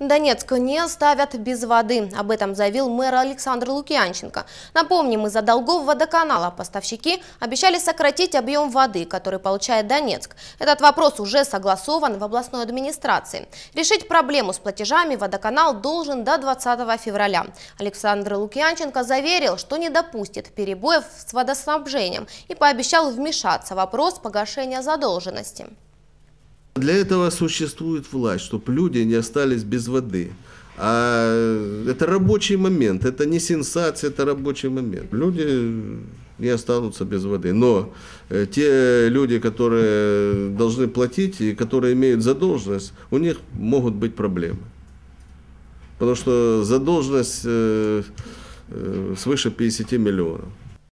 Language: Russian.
Донецк не оставят без воды. Об этом заявил мэр Александр Лукьянченко. Напомним, из-за долгов водоканала поставщики обещали сократить объем воды, который получает Донецк. Этот вопрос уже согласован в областной администрации. Решить проблему с платежами водоканал должен до 20 февраля. Александр Лукьянченко заверил, что не допустит перебоев с водоснабжением и пообещал вмешаться в вопрос погашения задолженности. Для этого существует власть, чтобы люди не остались без воды. А э, это рабочий момент, это не сенсация, это рабочий момент. Люди не останутся без воды. Но э, те люди, которые должны платить и которые имеют задолженность, у них могут быть проблемы. Потому что задолженность э, свыше 50 миллионов.